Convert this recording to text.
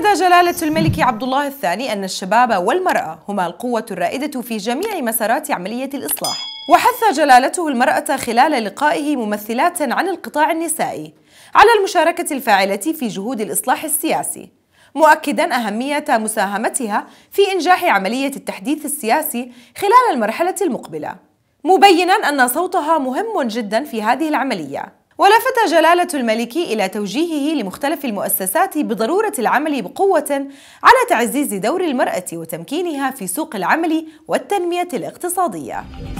أكد جلالة الملك عبد الله الثاني أن الشباب والمرأة هما القوة الرائدة في جميع مسارات عملية الإصلاح وحث جلالته المرأة خلال لقائه ممثلات عن القطاع النسائي على المشاركة الفاعلة في جهود الإصلاح السياسي مؤكدا أهمية مساهمتها في إنجاح عملية التحديث السياسي خلال المرحلة المقبلة مبينا أن صوتها مهم جدا في هذه العملية ولفت جلالة الملكي إلى توجيهه لمختلف المؤسسات بضرورة العمل بقوة على تعزيز دور المرأة وتمكينها في سوق العمل والتنمية الاقتصادية